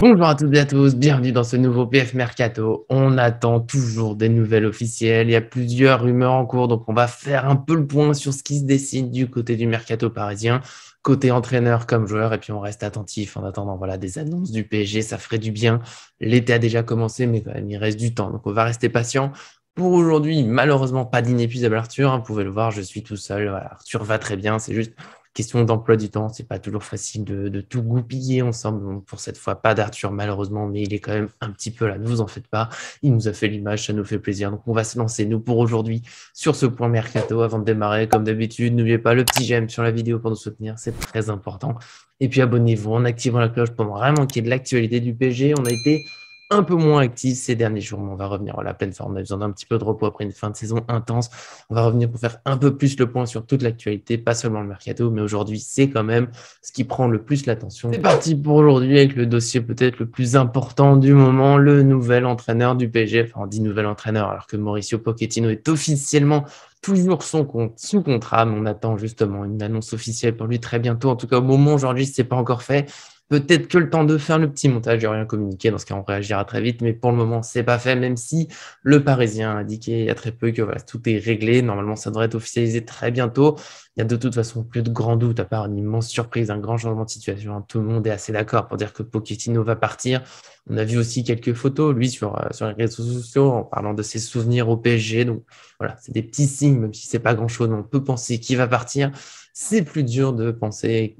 Bonjour à toutes et à tous, bienvenue dans ce nouveau PF Mercato. On attend toujours des nouvelles officielles, il y a plusieurs rumeurs en cours, donc on va faire un peu le point sur ce qui se décide du côté du Mercato parisien, côté entraîneur comme joueur, et puis on reste attentif en attendant voilà, des annonces du PSG, ça ferait du bien. L'été a déjà commencé, mais quand même il reste du temps, donc on va rester patient. Pour aujourd'hui, malheureusement, pas d'inépuisable Arthur, hein, vous pouvez le voir, je suis tout seul, Arthur va très bien, c'est juste question d'emploi du temps, c'est pas toujours facile de, tout goupiller ensemble. pour cette fois, pas d'Arthur malheureusement, mais il est quand même un petit peu là. Ne vous en faites pas. Il nous a fait l'image, ça nous fait plaisir. Donc on va se lancer nous pour aujourd'hui sur ce point mercato avant de démarrer. Comme d'habitude, n'oubliez pas le petit j'aime sur la vidéo pour nous soutenir, c'est très important. Et puis abonnez-vous en activant la cloche pour vraiment qu'il y de l'actualité du PG. On a été un peu moins actif ces derniers jours, on va revenir à la pleine forme. On a besoin d'un petit peu de repos après une fin de saison intense. On va revenir pour faire un peu plus le point sur toute l'actualité, pas seulement le mercato, mais aujourd'hui, c'est quand même ce qui prend le plus l'attention. C'est parti pour aujourd'hui avec le dossier peut-être le plus important du moment, le nouvel entraîneur du PSG. Enfin, on dit nouvel entraîneur, alors que Mauricio Pochettino est officiellement toujours son compte sous contrat, mais on attend justement une annonce officielle pour lui très bientôt. En tout cas, au moment aujourd'hui, c'est pas encore fait. Peut-être que le temps de faire le petit montage j'ai rien communiqué, dans ce cas, on réagira très vite, mais pour le moment, c'est pas fait, même si le Parisien a indiqué il y a très peu que tout est réglé. Normalement, ça devrait être officialisé très bientôt il y a de toute façon plus de grands doutes, à part une immense surprise, un grand changement de situation. Tout le monde est assez d'accord pour dire que Pochettino va partir. On a vu aussi quelques photos, lui, sur, euh, sur les réseaux sociaux, en parlant de ses souvenirs au PSG. Donc voilà, c'est des petits signes, même si c'est pas grand-chose. On peut penser qui va partir. C'est plus dur de penser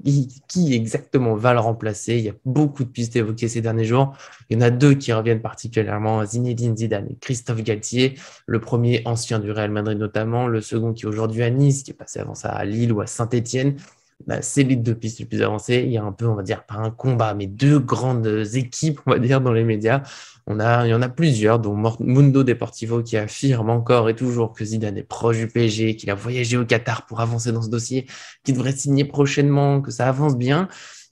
qui, exactement va le remplacer. Il y a beaucoup de pistes évoquées ces derniers jours. Il y en a deux qui reviennent particulièrement, Zinedine Zidane et Christophe Galtier. Le premier ancien du Real Madrid notamment, le second qui est aujourd'hui à Nice, qui est passé avant ça à Lille ou à Saint-Etienne, bah, c'est les de piste le plus avancée. Il y a un peu, on va dire, pas un combat, mais deux grandes équipes, on va dire, dans les médias. On a, il y en a plusieurs, dont Mundo Deportivo qui affirme encore et toujours que Zidane est proche du PSG, qu'il a voyagé au Qatar pour avancer dans ce dossier, qu'il devrait signer prochainement, que ça avance bien.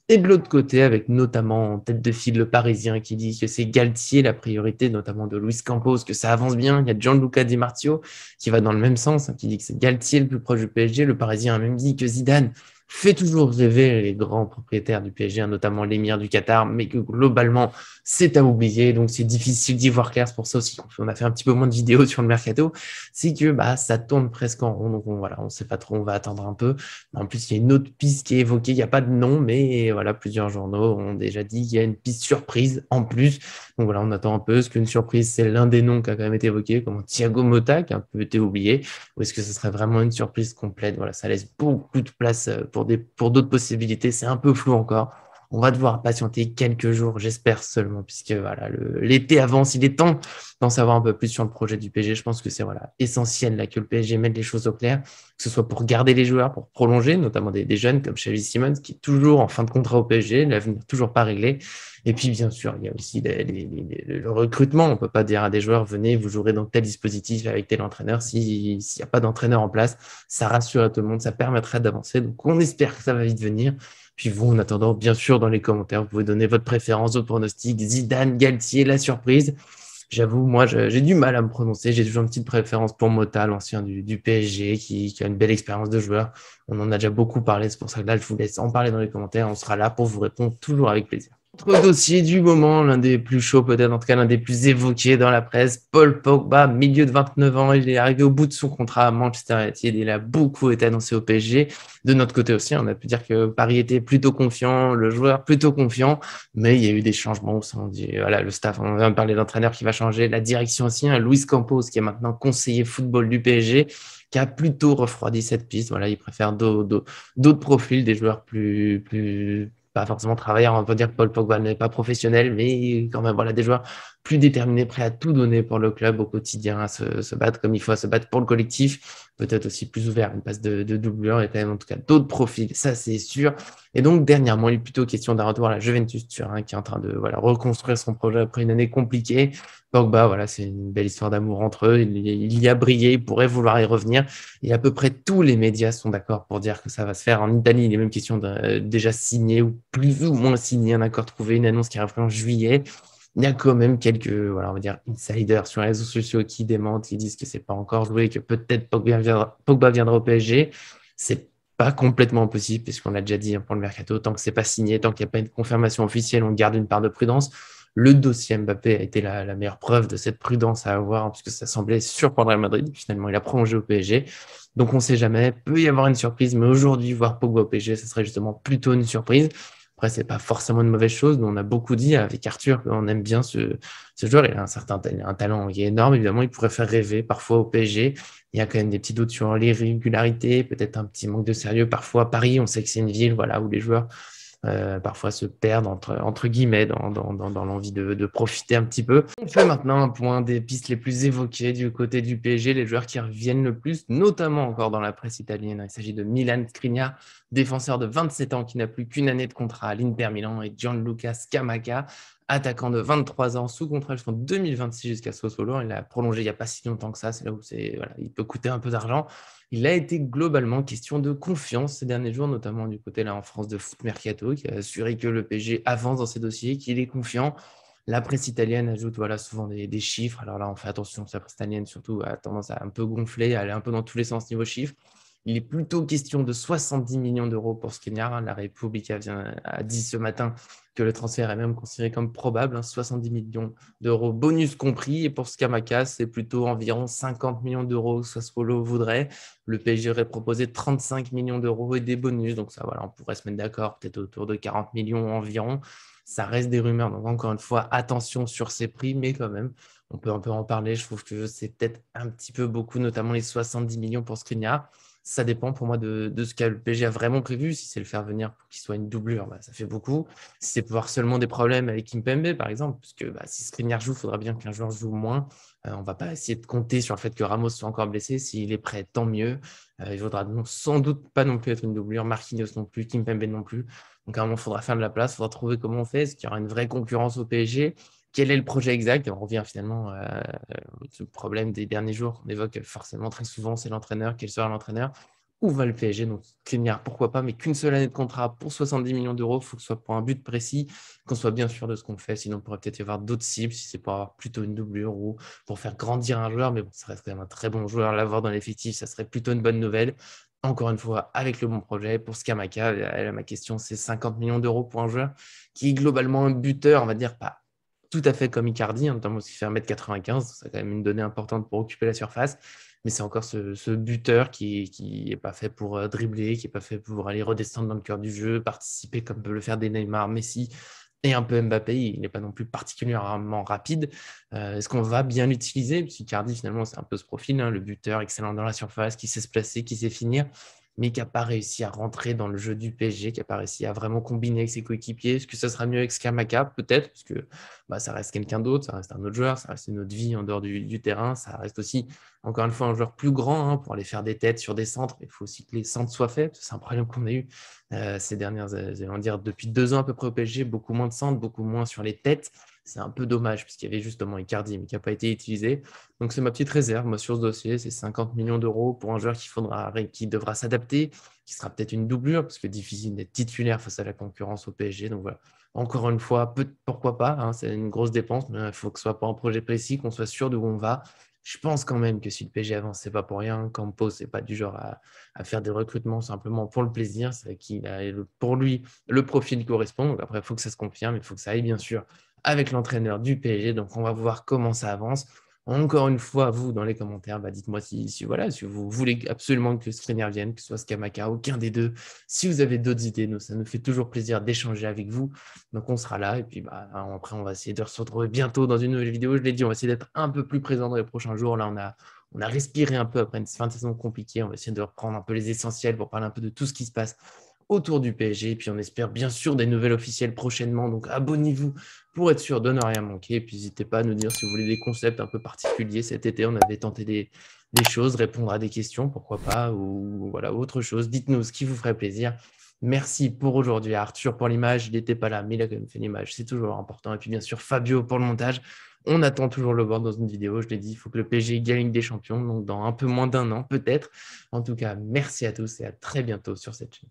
Et de l'autre côté, avec notamment en tête de file le Parisien qui dit que c'est Galtier la priorité, notamment de Luis Campos, que ça avance bien. Il y a Gianluca Di Martio qui va dans le même sens, hein, qui dit que c'est Galtier le plus proche du PSG. Le Parisien a même dit que Zidane fait toujours rêver les grands propriétaires du PSG, hein, notamment l'émir du Qatar, mais que globalement, c'est à oublier. Donc, c'est difficile d'y voir clair. C'est pour ça aussi qu'on a fait un petit peu moins de vidéos sur le mercato. C'est que bah, ça tourne presque en rond. Donc, on, voilà, on sait pas trop, on va attendre un peu. En plus, il y a une autre piste qui est évoquée. Il n'y a pas de nom, mais voilà, plusieurs journaux ont déjà dit qu'il y a une piste surprise en plus. Donc, voilà, on attend un peu. Est-ce qu'une surprise, c'est l'un des noms qui a quand même été évoqué, comme Thiago Motta, qui a un peu été oublié, ou est-ce que ce serait vraiment une surprise complète Voilà, ça laisse beaucoup de place euh, pour pour des pour d'autres possibilités. C'est un peu flou encore. On va devoir patienter quelques jours, j'espère seulement, puisque voilà, l'été avance, il est temps d'en savoir un peu plus sur le projet du PSG. Je pense que c'est voilà, essentiel là, que le PSG mette les choses au clair, que ce soit pour garder les joueurs, pour prolonger, notamment des, jeunes comme Xavi Simons, qui est toujours en fin de contrat au PSG, l'avenir toujours pas réglé. Et puis, bien sûr, il y a aussi le recrutement. On ne peut pas dire à des joueurs, venez, vous jouerez dans tel dispositif avec tel entraîneur. S'il n'y a pas d'entraîneur en place, ça rassurera tout le monde, ça permettrait d'avancer. Donc, on espère que ça va vite venir. Puis vous, en attendant, bien sûr, dans les commentaires, vous pouvez donner votre préférence au pronostic. Zidane, Galtier, la surprise. J'avoue, moi, j'ai du mal à me prononcer. J'ai toujours une petite préférence pour Mota, l'ancien du, PSG, qui, qui, a une belle expérience de joueur. On en a déjà beaucoup parlé, c'est pour ça que là, je vous laisse en parler dans les commentaires. On sera là pour vous répondre toujours avec plaisir. Autre dossier du moment, l'un des plus chauds peut-être, en tout cas l'un des plus évoqués dans la presse, Paul Pogba, milieu de 29 ans, il est arrivé au bout de son contrat à Manchester United, il a beaucoup été annoncé au PSG. De notre côté aussi, on a pu dire que Paris était plutôt confiant, le joueur plutôt confiant, mais il y a eu des changements, on dit, voilà, le staff, on vient de parler d'entraîneur qui va changer, la direction aussi, Louis hein, Luis Campos qui est maintenant conseiller football du PSG, qui a plutôt refroidi cette piste. Voilà, il préfère d'autres profils, des joueurs plus, plus, pas forcément travailler On peut dire que Paul Pogba n'est pas professionnel, mais quand même, voilà, des joueurs plus déterminés, prêts à tout donner pour le club au quotidien, à se, se battre comme il faut, à se battre pour le collectif peut-être aussi plus ouvert. une passe de, de doublure et quand même en tout cas d'autres profils, ça c'est sûr. Et donc dernièrement, il est plutôt question d'un retour à la Juventus Turin qui est en train de voilà, reconstruire son projet après une année compliquée. Pogba, voilà, c'est une belle histoire d'amour entre eux. Il, y a brillé, il pourrait vouloir y revenir. Et à peu près tous les médias sont d'accord pour dire que ça va se faire. En Italie, il est même question de euh, déjà signer ou plus ou moins signé un accord trouvé, une annonce qui arrive en juillet il y a quand même quelques, voilà, on va dire, insiders sur les réseaux sociaux qui démentent, qui disent que c'est pas encore joué, que peut-être Pogba viendra, au PSG. C'est pas complètement impossible, puisqu'on l'a déjà dit hein, pour le mercato, tant que c'est pas signé, tant qu'il n'y a pas une confirmation officielle, on garde une part de prudence. Le dossier Mbappé a été la, meilleure preuve de cette prudence à avoir, hein, puisque ça semblait surprendre à Madrid. Finalement, il a prolongé au PSG. Donc, on ne sait jamais. Peut y avoir une surprise, mais aujourd'hui, voir Pogba au PSG, ce serait justement plutôt une surprise. Après, c'est pas forcément une mauvaise chose. On a beaucoup dit avec Arthur qu'on aime bien ce, ce, joueur. Il a un certain un talent qui est énorme. Évidemment, il pourrait faire rêver parfois au PSG. Il y a quand même des petits doutes sur l'irrégularité, peut-être un petit manque de sérieux. Parfois, Paris, on sait que c'est une ville voilà, où les joueurs euh, parfois se perdent entre, entre guillemets dans, l'envie de, de, profiter un petit peu. On fait maintenant un point des pistes les plus évoquées du côté du PSG, les joueurs qui reviennent le plus, notamment encore dans la presse italienne. Il s'agit de Milan Skriniar, défenseur de 27 ans qui n'a plus qu'une année de contrat à l'Inter Milan, et Gianluca Scamacca, attaquant de 23 ans, sous contrat jusqu'en 2026 jusqu'à Sosolo. Il a prolongé il n'y a pas si longtemps que ça, c'est là où voilà, il peut coûter un peu d'argent. Il a été globalement question de confiance ces derniers jours, notamment du côté là en France de Foot Mercato, qui a assuré que le PSG avance dans ses dossiers, qu'il est confiant. La presse italienne ajoute voilà, souvent des, des, chiffres. Alors là, on fait attention, la presse italienne surtout a tendance à un peu gonfler, à aller un peu dans tous les sens niveau chiffres. Il est plutôt question de 70 millions d'euros pour Skriniar. Hein. La République a dit ce matin que le transfert est même considéré comme probable, 70 hein, millions d'euros bonus compris. Et pour Skamaka, c'est plutôt environ 50 millions d'euros, ce Sassuolo voudrait. Le PSG aurait proposé 35 millions d'euros et des bonus. Donc ça, voilà, on pourrait se mettre d'accord, peut-être autour de 40 millions environ. Ça reste des rumeurs. Donc encore une fois, attention sur ces prix, mais quand même, on peut un peu en parler. Je trouve que c'est peut-être un petit peu beaucoup, notamment les 70 millions pour Skriniar ça dépend pour moi de, ce que le PG a vraiment prévu. Si c'est le faire venir pour qu'il soit une doublure, bah, ça fait beaucoup. Si c'est pouvoir seulement des problèmes avec Kimpembe, par exemple, parce que bah, si Skriniar joue, il faudra bien qu'un joueur joue moins. Euh, on ne va pas essayer de compter sur le fait que Ramos soit encore blessé. S'il est prêt, tant mieux. Il euh, il faudra sans doute pas non plus être une doublure. Marquinhos non plus, Kimpembe non plus. Donc à un moment, il faudra faire de la place. Il faudra trouver comment on fait. Est-ce qu'il y aura une vraie concurrence au PSG quel est le projet exact On revient finalement à euh, ce problème des derniers jours qu'on évoque euh, forcément très souvent, c'est l'entraîneur, quel sera l'entraîneur Où va le PSG Donc, Kenyar, pourquoi pas, mais qu'une seule année de contrat pour 70 millions d'euros, il faut que ce soit pour un but précis, qu'on soit bien sûr de ce qu'on fait, sinon on pourrait peut-être y avoir d'autres cibles, si c'est pour avoir plutôt une doublure ou pour faire grandir un joueur, mais bon, ça reste quand même un très bon joueur, l'avoir dans l'effectif, ça serait plutôt une bonne nouvelle encore une fois, avec le bon projet. Pour Skamaka, euh, ma question, c'est 50 millions d'euros pour un joueur qui globalement un buteur, on va dire, pas tout à fait comme Icardi, hein, notamment parce qu'il fait 1m95, c'est quand même une donnée importante pour occuper la surface. Mais c'est encore ce, buteur qui n'est pas fait pour euh, dribbler, qui n'est pas fait pour aller redescendre dans le cœur du jeu, participer comme peut le faire des Neymar, Messi et un peu Mbappé. Il n'est pas non plus particulièrement rapide. Euh, est-ce qu'on va bien l'utiliser Icardi, finalement, c'est un peu ce profil, hein, le buteur excellent dans la surface, qui sait se placer, qui sait finir mais qui n'a pas réussi à rentrer dans le jeu du PSG, qui n'a pas réussi à vraiment combiner avec ses coéquipiers. Est-ce que ça sera mieux avec Skamaka Peut-être, parce que bah, ça reste quelqu'un d'autre, ça reste un autre joueur, ça reste une autre vie en dehors du, terrain, ça reste aussi, encore une fois, un joueur plus grand hein, pour aller faire des têtes sur des centres. Il faut aussi que les centres soient faits, c'est un problème qu'on a eu euh, ces dernières, euh, dire, depuis deux ans à peu près au PSG, beaucoup moins de centres, beaucoup moins sur les têtes c'est un peu dommage puisqu'il y avait justement Icardi mais qui n'a pas été utilisé. Donc c'est ma petite réserve moi, sur ce dossier, c'est 50 millions d'euros pour un joueur qui, faudra, qui devra s'adapter, qui sera peut-être une doublure parce que difficile d'être titulaire face à la concurrence au PSG. Donc voilà, encore une fois, pourquoi pas, hein, c'est une grosse dépense, mais il faut que ce soit pas un projet précis, qu'on soit sûr d'où on va. Je pense quand même que si le PSG avance, c'est pas pour rien. Campos, c'est pas du genre à, faire des recrutements simplement pour le plaisir. C'est qu'il a pour lui le profil correspond. après, il faut que ça se confirme, il faut que ça aille bien sûr avec l'entraîneur du PSG. Donc, on va voir comment ça avance. Encore une fois, vous, dans les commentaires, bah, dites-moi si, si, voilà, si vous voulez absolument que Skriniar vienne, que ce soit Skamaka, aucun des deux. Si vous avez d'autres idées, nous, ça nous fait toujours plaisir d'échanger avec vous. Donc, on sera là. Et puis, bah, hein, après, on va essayer de se retrouver bientôt dans une nouvelle vidéo. Je l'ai dit, on va essayer d'être un peu plus présent dans les prochains jours. Là, on a, on a respiré un peu après une fin de saison compliquée. On va essayer de reprendre un peu les essentiels pour parler un peu de tout ce qui se passe autour du PSG. Et puis on espère bien sûr des nouvelles officielles prochainement. Donc abonnez-vous pour être sûr de ne rien manquer, puis n'hésitez pas à nous dire si vous voulez des concepts un peu particuliers. Cet été, on avait tenté des, choses, répondre à des questions, pourquoi pas, ou voilà, autre chose. Dites-nous ce qui vous ferait plaisir. Merci pour aujourd'hui à Arthur pour l'image. Il n'était pas là, mais il a quand même fait l'image. C'est toujours important. Et puis bien sûr, Fabio pour le montage. On attend toujours le board dans une vidéo. Je l'ai dit, il faut que le PG gagne des Champions. Donc dans un peu moins d'un an, peut-être. En tout cas, merci à tous et à très bientôt sur cette chaîne.